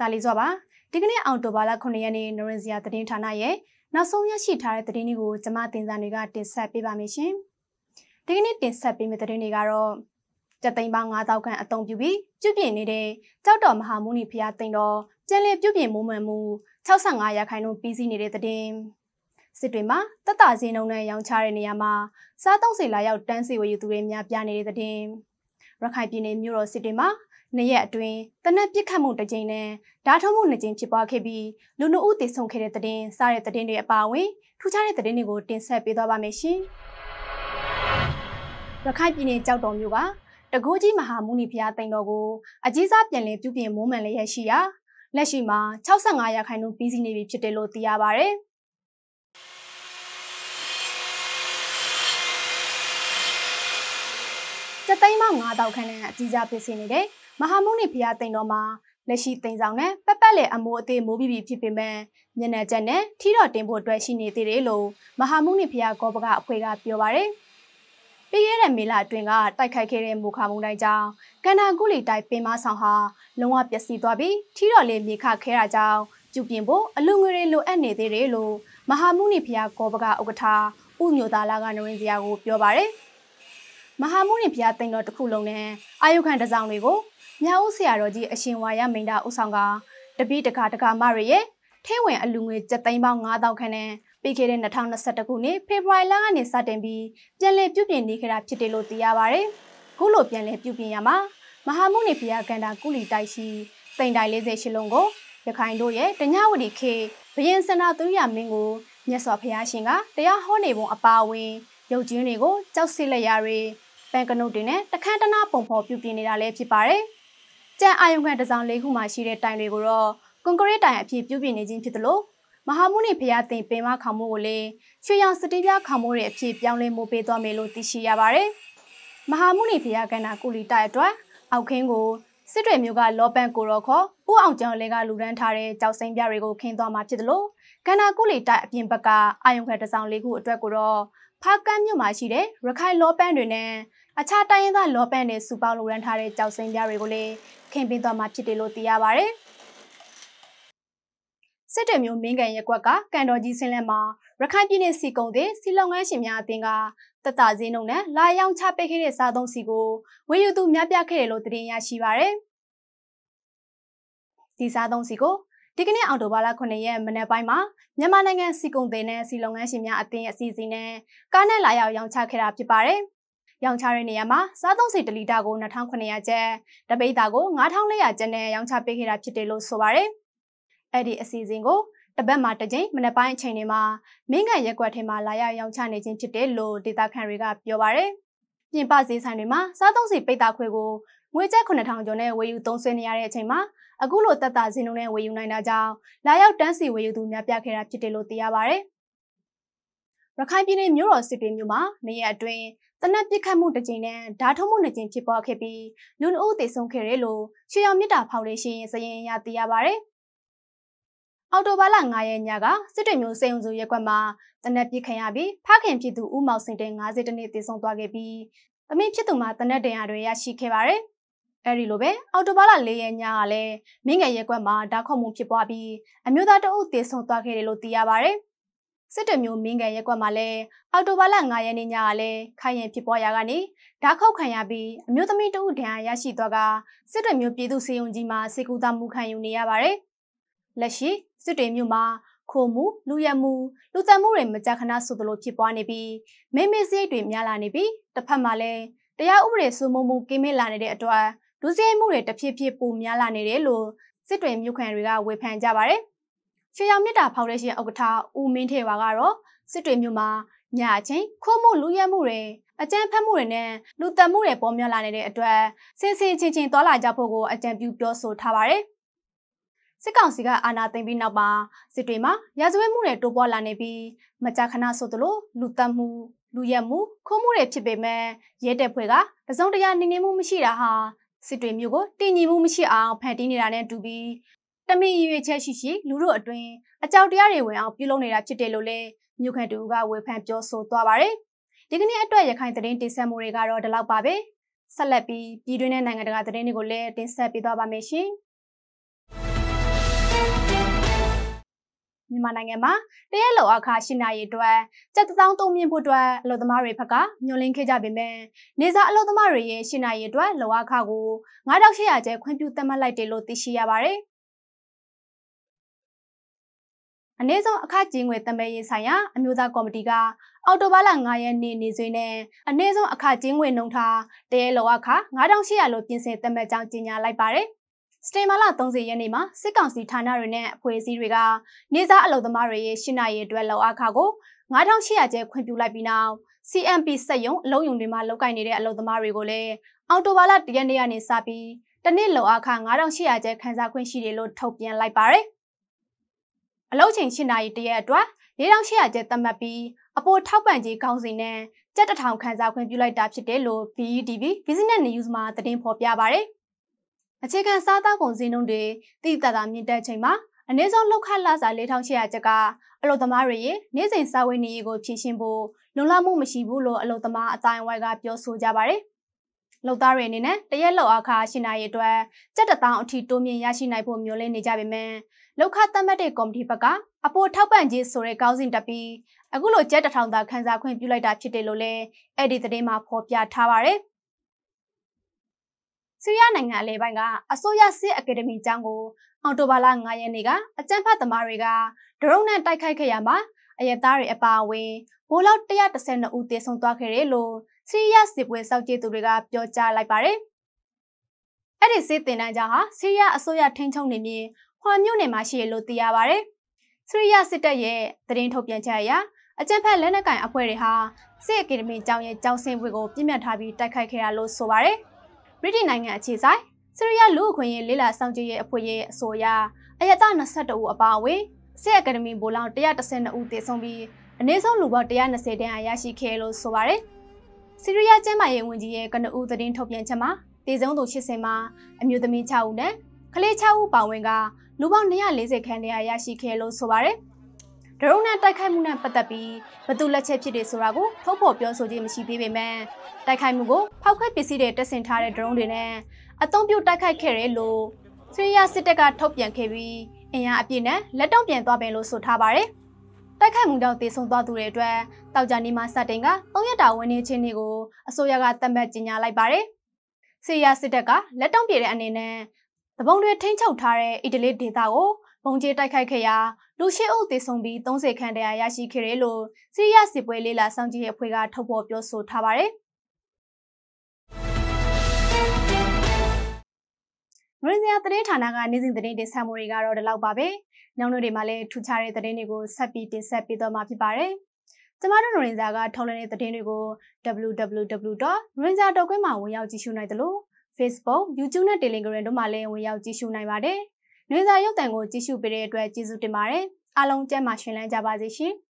ဒါလီစွာပါဒီကနေ့အောက်တိုဘာလ9ရက်နေ့နရင်စရာသတင်းဌာနရဲ့နောက်ဆုံးရရှိထားတဲ့သတင်းတွေကိုကျွန်မတင်ဆက်တွေကတင်ဆက်ပေးပါမယ်ရှင်ဒီကနေ့တင်ဆက်ပေးမယ့်သတင်းတွေကတော့ကျသိန်းပေါင်း9000ခန့်အသုံးပြုပြီးပြုပြင်နေတဲ့ကြောက်တော်မဟာမုနိဖျားသိန်းတော်ပြန်လည်ပြုပြင်မွမ်းမံမှု65ရာခိုင်နှုန်းပြီးစီးနေတဲ့သတင်းစစ်တွေမှာတက်တာစင်းနှုံနဲ့ရောင်းချတဲ့နေရာမှာစားသုံးစီလာရောက်တန်းစီဝယ်ယူသူတွေများပြားနေတဲ့တဲ့တင်ရခိုင်ပြည်နယ်မြို့တော်စစ်တွေမှာနှစ်ရက်အတွင်းတနက်ပြစ်ခတ်မှုတစ်ကြိမ်နဲ့ဓာတ်ထုတ်မှုနှစ်ကြိမ်ဖြစ်ပွားခဲ့ပြီးလူနှုတ်ဦးတည်ဆုံခဲ့တဲ့တဲ့င်းစားတဲ့တဲ့င်းတွေအပါအဝင်ထူးခြားတဲ့တဲ့င်းတွေကိုတင်ဆက်ပေးသွားပါမယ်ရှင်။ရခိုင်ပြည်နယ်ကြောက်တော်မြို့ကတကူးကြီးမဟာမုနိဖျားတိမ်တော်ကိုအကြီးစားပြန်လည်ပြုပြင်မွမ်းမံလျက်ရှိရာလက်ရှိမှာ65ရာခိုင်နှုန်းပြီးစီးနေပြီဖြစ်တယ်လို့သိရပါဗျ။တသိန်းမှ9000ခန်းနဲ့အကြီးစားဖြစ်နေတယ်မဟာမုနိဖျားတိမ်တော်မှာလက်ရှိတိမ်ဆောင်နဲ့ပတ်ပတ်လည်အမိုးအသေးမိုးပြီးပြီဖြစ်ပေမဲ့ညနေချက်နဲ့ထီတော်တင်ဖို့အတွက်ရှိနေသေးတယ်လို့မဟာမုနိဖျားကောပကအဖွဲ့ကပြောပါရယ်ပြီးခဲ့တဲ့မေလအတွင်းကတိုက်ခိုက်ခဲ့တဲ့မူခမုန်တိုင်းကြောင့်ကန္နာကုလီတိုက်ပင်မဆောင်ဟာလုံးဝပျက်စီးသွားပြီးထီတော်လေးမြေခခဲတာကြောင့်ပြုပြင်ဖို့အလူငွေတွေလိုအပ်နေသေးတယ်လို့မဟာမုနိဖျားကောပကဥက္ကဋ္ဌဥမျိုးသားလာကနရင်းစရာကိုပြောပါရယ်။မဟာမုရင်ဘုရားတိမ်တော်တစ်ခုလုံးနဲ့အာယုခံတစောင်းတွေကိုမြောက်ဦးဆရာတော်ကြီးအရှင်ဝါရမိန်တာဦးဆောင်ကတပိတကာတကာမရရဲ့ထဲဝင်အလူငွေကျပ်သိန်းပေါင်း9000ခန့်နဲ့ပြီးခဲ့တဲ့2021ခုနှစ်ဖေဖော်ဝါရီလကနေစတင်ပြီးပြန်လည်ပြုပြင်နေခဲ့တာဖြစ်တယ်လို့သိရပါဗျ။ခုလိုပြန်လည်ပြုပြင်ရမှာမဟာမုနိဘုရားကန္တာကုလီတိုက်ရှိတိမ်တိုင်48လုံးကိုရခိုင်တို့ရဲ့တညဝတီခေဘရင်စန္ဒသူရမင်းကိုမြတ်စွာဘုရားရှင်ကတရားဟောနေပုံအပါအဝင် ရုပ်ကျင်းတွေကိုကြောက်စစ်လက်ရာတွေပန်ကနုတ်တွေနဲ့တခန်းတနာပုံဖော်ပြုပြင်နေတာလည်းဖြစ်ပါတယ်။ကြံအာယုံခံတစောင်းလေးခုမှရှိတဲ့တိုင်တွေကိုတော့ကွန်ကရစ်တိုင်အဖြစ်ပြုပြင်နေခြင်းဖြစ်သလိုမဟာမုနိဖျားတင်ပင်မခေါမိုးကိုလည်းရွှေရောင်စတိပြခေါမိုးတွေအဖြစ်ပြောင်းလဲမိုးပေးသွားမယ်လို့သိရှိရပါတယ်။မဟာမုနိဖျားကန္နာကုလီတိုက်အတွက်အောက်ခင်းကိုစစ်တွေမျိုးကလောပန်ကိုရောခေါ်ဦးအောင်ကျောင်းလဲကလူရန်ထားတဲ့ကြောက်စိမ်းပြတွေကိုခင်းသွားမှာဖြစ်တယ်လို့ကန္နာကုလီတိုက်အပြင်ဘက်ကအာယုံခဲတစောင်းလေးခုအတွက်ကိုတော့ဖားကန်းမြို့မှာရှိတဲ့ရခိုင်လောပန်တွေနဲ့အခြားတိုင်းရင်းသားလောပန့်နဲ့စူပေါင်းလိုရန်ထားတဲ့ကြောက်စင်းပြားတွေကိုလည်းခင်ပင်းသွားမှာဖြစ်တယ်လို့သိရပါဗျ။စစ်တမျိုးမင်းကန်ရက်ကွက်ကကန်တော်ကြီးဆင်းလက်မှာရခိုင်ပြည်နယ်စီကုံတဲ့စီလုံငန်းရှင်များအတင်းကတတစင်းုံနဲ့လာရောက်ချပိတ်ခဲ့တဲ့စားသုံးစီကိုဝေယူသူများပြခဲ့တယ်လို့တင်ရရှိပါဗျ။ဒီစားသုံးစီကိုဒီကနေ့အော်တိုဘာလ9ရက်မနက်ပိုင်းမှာမြန်မာနိုင်ငံစီကုံတင်တဲ့စီလုံငန်းရှင်များအသင်းအစီအစဉ်နဲ့ကားနဲ့လာရောက်ရောင်းချခဲ့တာဖြစ်ပါတယ်။ရောင်းချတဲ့နေရာမှာစားသုံးစီတလီတာကို2900ကျပ်တပိတာကို9400ကျပ်နဲ့ရောင်းချပေးခဲ့တာဖြစ်တယ်လို့ဆိုပါတယ်။အဲ့ဒီအစီအစဉ်ကိုတပတ်မှာတစ်ကြိမ်မနက်ပိုင်းအချိန်တွေမှာမင်းကန်ရက်ွက်ထဲမှာလာရရောင်းချနေခြင်းဖြစ်တယ်လို့ဒေတာခန်တွေကပြောပါတယ်။ပြင်ပဈေးဆိုင်တွေမှာစားသုံးစီပိတ်တာခွေကိုငွေကျပ်9000ကျော်နဲ့ဝယ်ယူသုံးဆွေးနေရတဲ့အချိန်မှာအခုလိုတက်တာဈေးနှုန်းနဲ့ဝယ်ယူနိုင်တာကြောင့်လာရောက်တန်းစီဝယ်ယူသူများပြခဲ့တာဖြစ်တယ်လို့သိရပါတယ်ရခိုင်ပြည်နယ်မြို့တော်စစ်ပေးမြို့မှာနေရအတွင်းတနက်ပစ်ခတ်မှုတစ်ကြိမ်နဲ့ဓာတ်ထုံးမှုနှစ်ကြိမ်ဖြစ်ပွားခဲ့ပြီးလူနှုတ်သေဆုံးခဲ့တယ်လို့ရွှေရောင်မြစ်တာဖောင်ဒေးရှင်းရဲ့စရင်အရသိရပါဗျ။အော်တိုဘားလ9ရက်ညကစစ်တွေမျိုးစေုံစုရက်ကွက်မှာတနက်ပစ်ခံရပြီးဖခင်ဖြစ်သူဦးမောင်စင်တဲ့50တနစ်သေဆုံးသွားခဲ့ပြီးအမိဖြစ်သူမှာတနက်တင်ရတွေရရှိခဲ့ပါဗျ။အဲဒီလိုပဲအော်တိုဘားလ၄ရက်ညကလည်းမင်းငယ်ရက်ကွက်မှာဓာတ်ခုံမှုဖြစ်ပွားပြီးအမျိုးသားတအုပ်သေဆုံးသွားခဲ့တယ်လို့သိရပါဗျ။စစ်တမျိုးမင်းကန်ရက်ကွက်မှာလည်းအော်တိုဘာလ9ရက်နေ့ညကလည်းခိုင်ရင်ဖြစ်ပွားရာကနေဓာခောက်ခံရပြီးအမျိုးသမီးတဦးဒဏ်ရာရရှိသွားကစစ်တမျိုးပြည်သူစေယုံကြီးမှာစေကူတာမှုခံယူနေရပါတယ်။လက်ရှိစစ်တွေမျိုးမှာခိုမှုလူရမှုလူတန်မှုတွေမကြခဏဆိုသလိုဖြစ်ပွားနေပြီးမိမိစရိတ်တွေများလာနေပြီးတစ်ဖက်မှာလည်းတရားဥပဒေစိုးမိုးမှုကင်းမဲ့လာနေတဲ့အတွက်လူစရိတ်မှုတွေတစ်ဖြည်းဖြည်းပိုများလာနေတယ်လို့စစ်တွေမျိုးခံတွေကဝေဖန်ကြပါတယ်။ရှေရောင်မြစ်တာဖောင်ဒေးရှင်းဥက္ကဋ္ဌဦးမင်းထေဝါကတော့စစ်တွေမြို့မှာညအချင်းခိုးမှုလူရဲမှုတွေအကြမ်းဖက်မှုတွေနဲ့လူတက်မှုတွေပေါ်များလာနေတဲ့အတွက်စင်စင်ချင်းချင်းသွာလာကြဖို့ကိုအကြံပြုပြောဆိုထားပါတယ်။စစ်ကောင်စီကအာဏာသိမ်းပြီးနောက်မှာစစ်တွေမှာရာဇဝတ်မှုတွေတိုးပွားလာနေပြီးမကြာခဏဆိုသလိုလူတက်မှုလူရဲမှုခိုးမှုတွေဖြစ်ပေမဲ့ရဲတပ်ဖွဲ့ကတစုံတရာနေနေမှုမရှိတာဟာစစ်တွေမျိုးကိုတည်ငြိမ်မှုမရှိအောင်ဖန်တီးနေတာနဲ့တူပြီးတမင်ရွေချက်ရှိရှိလူတို့အတွင်းအကြောက်တရားတွေဝင်အောင်ပြုလုပ်နေတာဖြစ်တယ်လို့လည်းမြို့ခံတူကဝေဖန်ပြောဆိုသွားပါတယ်။ဒီကနေ့အတွက်ရခိုင်သတင်းတင်ဆက်မှုတွေကတော့ဒီလောက်ပါပဲ။ဆက်လက်ပြီးပြည်တွင်းနဲ့နိုင်ငံတကာသတင်းတွေကိုလည်းတင်ဆက်ပေးသွားပါမယ်ရှင်။မြန်မာနိုင်ငံမှာတရက်လောက်အခါရှိနိုင်ရတဲ့စက်တောင်းတုံမြင့်ဖို့အတွက်အလုပ်သမားတွေဘက်ကညှို့လင်းခဲ့ကြပေမဲ့နေစာအလုပ်သမားတွေရဲ့ရှိနိုင်ရတဲ့လောက်အခါကို9800ကျဲခွင့်ပြုသတ်မှတ်လိုက်တယ်လို့သိရှိရပါတယ်။အနည်းဆုံးအခကြေးငွေတမယ်ရေးဆိုင်ရာအမျိုးသားကော်မတီကအောက်တိုဘာလ9ရက်နေ့နေ့စွဲနဲ့အနည်းဆုံးအခကြေးငွေနှုန်းထားတရဲလောအခ9800လို့ပြင်ဆင်တမယ်ကြောင်းကြေညာလိုက်ပါတယ်စတေမလာ30ရက်နေ့မှာစစ်ကောင်စီဌာနတွေနဲ့အဖွဲ့အစည်းတွေကနေစားအလုပ်သမားတွေရဲ့ရှင်းနိုင်ရေးအတွက်လောက်အခါကို9800ကျဲခွင့်ပြုလိုက်ပြီးနောက် CMP စက်ယုံအလုံးယုံတွေမှာလောက်ကင်နေတဲ့အလုပ်သမားတွေကိုလည်းအောက်တိုဘာလ1ရက်နေ့ကနေစပြီးတနစ်လောက်အခါ9800ကျဲခန်းစားခွင့်ရှိတယ်လို့ထုတ်ပြန်လိုက်ပါတယ်။အလုတ်ချိန်၈နာရီတရက်အတွက်4800ကျပ်သတ်မှတ်ပြီးအပိုထောက်ပံ့ကြေးကောင်းစီနဲ့ကျပ်တထောင်ခန်းစားခွင့်ပြုလိုက်တာဖြစ်တယ်လို့ VTV Business News မှာသတင်းဖော်ပြပါဗျ။အခြေခံစားသောက်ကုန်ဈေးနှုန်းတွေတိတတာမြင့်တက်ချိန်မှာအနည်းဆုံးလောက်ခလာစာ4800ကျပ်ကအလုတ်သမားတွေရဲ့နေ့စဉ်စားဝတ်နေရေးကို ဖြည့်ရှင်ဖို့လုံလောက်မှုမရှိဘူးလို့အလုတ်သမားအတိုင်းဝိုင်းကပြောဆိုကြပါတယ်။လုပ်သားတွေအနေနဲ့တရက်လောက်အခါရှိနိုင်ရအတွက်ကြက်တထောင်အထိတိုးမြင့်ရရှိနိုင်ဖို့မျှော်လင့်နေကြပေမဲ့လောက်ခသတ်မှတ်တဲ့ကော်မတီဘက်ကအပေါ်ထောက်ပံ့ခြင်းဆိုတဲ့ကောင်းစဉ်တက်ပြီးအခုလိုကြက်တထောင်သာခန်းစားခွင့်ပြုလိုက်တာဖြစ်တယ်လို့လည်းအဲ့ဒီသတင်းမှာဖော်ပြထားပါတယ်ဆီးရီးယားနိုင်ငံအလဲပိုင်းကအစိုးရစစ်အကယ်ဒမီကျောင်းကိုအော်တိုဘာလ9ရက်နေ့ကအကြမ်းဖက်သမားတွေကဒရုန်းနဲ့တိုက်ခိုက်ခဲ့ရမှာအယက်သားတွေအပါအဝင်ဘိုးလောက်132ဦးသေဆုံးသွားခဲ့တယ်လို့ဆီးရီးယားစစ်ပွဲစောင့်ကြည့်သူတွေကပြောကြားလိုက်ပါတယ်။အဲ့ဒီစစ်တင်တန်းကြဟာဆီးရီးယားအစိုးရထိန်းချုပ်နေပြီးခွန်မြို့နယ်မှာရှိရလို့သိရပါတယ်။ဆီးရီးယားစစ်တပ်ရဲ့သတင်းထုတ်ပြန်ချက်အရအကြမ်းဖက်လက်နက်ကင်အဖွဲ့တွေဟာစစ်အကယ်ဒမီကျောင်းရဲ့ကျောင်းဆင်းပွဲကိုပြင်းပြထားပြီးတိုက်ခိုက်ခဲ့ရလို့ဆိုပါတယ်။ဗြိတိန်နိုင်ငံအခြေစိုက်ဆီးရီးယားလူ့အခွင့်အရေးလေလာဆောင်ကြည့်ရေးအဖွဲ့ရဲ့အဆိုအရအယက်သား22ဦးအပါအဝင်စစ်အကယ်ဒမီဘိုလောင်112ဦးသေဆုံးပြီးအနည်းဆုံးလူပေါင်း120တန်းအရရှိခဲ့လို့ဆိုပါတယ်။ဆီးရီးယားကျန်းမာရေးဝန်ကြီးရဲ့ကနဦးသတင်းထုတ်ပြန်ချက်မှာတေဆုံးသူ80မှာအမျိုးသမီး6ဦးနဲ့ကလေး6ဦးပါဝင်ကလူပေါင်း240ခန်းတန်းအရရှိခဲ့လို့ဆိုပါတယ်။ဒရုန်းနဲ့တိုက်ခိုက်မှုနဲ့ပတ်သက်ပြီးဘသူလက်ချက်ဖြစ်တယ်ဆိုတာကိုထုတ်ဖော်ပြောဆိုခြင်းမရှိသေးပေမဲ့တိုက်ခိုက်မှုကိုဖောက်ခွဲပစ္စည်းတွေတက်ဆင်ထားတဲ့ဒရုန်းတွေနဲ့အသုံးပြုတိုက်ခိုက်ခဲ့တယ်လို့ဆီးရီးယားစစ်တပ်ကထုတ်ပြန်ခဲ့ပြီးအင်အားအပြည့်နဲ့လက်တော့ပြန်သွားပင်လို့ဆိုထားပါတယ်။တိုက်ခိုက်မှုကြောင့်တည်ဆုံသွားသူတွေအတွက်တောက်ကြနေမှာစတင်က၃ရက်တာဝန်နေချင်းတွေကိုအစိုးရကသတ်မှတ်ကြေညာလိုက်ပါတယ်။ဆီးရီးယားစစ်တပ်ကလက်တော့ပြည့်တဲ့အနေနဲ့တပုံတွေထိမ့်ချုပ်ထားတဲ့အီတလီဒေသကိုဘုံကျေးတိုက်ခိုက်ခဲ့ရာလူရှိအုပ်တည်ဆုံပြီး30ခန်းတရားရရှိခဲ့တယ်လို့ဆီးရီးယားစစ်ပွဲလေးလာစောင့်ကြည့်ရဲ့အဖွဲ့ကထုတ်ပေါ်ပြောဆိုထားပါတယ်။မရင်းစရာသတင်းဌာနကနေ့စဉ်သတင်းတင်ဆက်မှုတွေကတော့ဒီလောက်ပါပဲ။နောက်နေ့တွေမှာလည်းထူးခြားတဲ့သတင်းတွေကိုဆက်ပြီးတင်ဆက်ပေးသွားမှာဖြစ်ပါတယ်။ကျမတို့ရင်းစာကထုတ်လွှင့်တဲ့သတင်းတွေကို www.rinza.com မှာဝင်ရောက်ကြည့်ရှုနိုင်တယ်လို့ Facebook, YouTube နဲ့ Telegram တို့မှာလည်းဝင်ရောက်ကြည့်ရှုနိုင်ပါတယ်။ရင်းစာရုပ်သံကိုကြည့်ရှုပေးတဲ့အတွက်ကျေးဇူးတင်ပါတယ်။အားလုံးကျန်းမာရှင်လန်းကြပါစေရှင်။